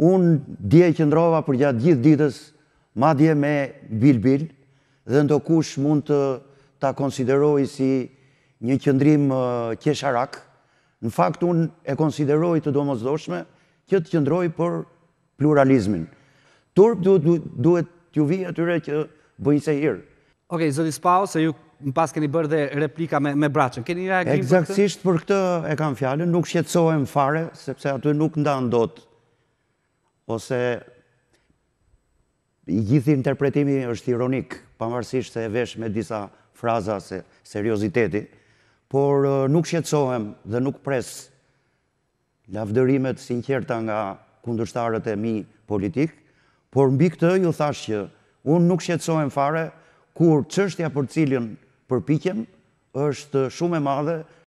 Unë dje që ndrova për gjatë gjithë ditës, ma dje me bil-bil, dhe ndo kush mund të ta konsideroj si një qëndrim qesharak. Në fakt, unë e konsideroj të do që të qëndroj për pluralizmin. Turp duhet të t'ju vijë atyre që bëjnë se hirë. Oke, zëdi spau, se ju në pas keni bërë dhe replika me braqën. Keni reagim për këtë? Eksaksisht për këtë e kam fjallën, nuk shqetësohem fare, sepse atyre nuk nda ndotë ose gjithë interpretimi është ironik, pamërësisht se e vesh me disa fraza se seriositeti, por nuk shqetsohem dhe nuk pres lavdërimet sinqerta nga kundërshtarët e mi politik, por mbi këtë ju thashë që unë nuk shqetsohem fare kur qështja për cilin përpikjem është shumë e madhe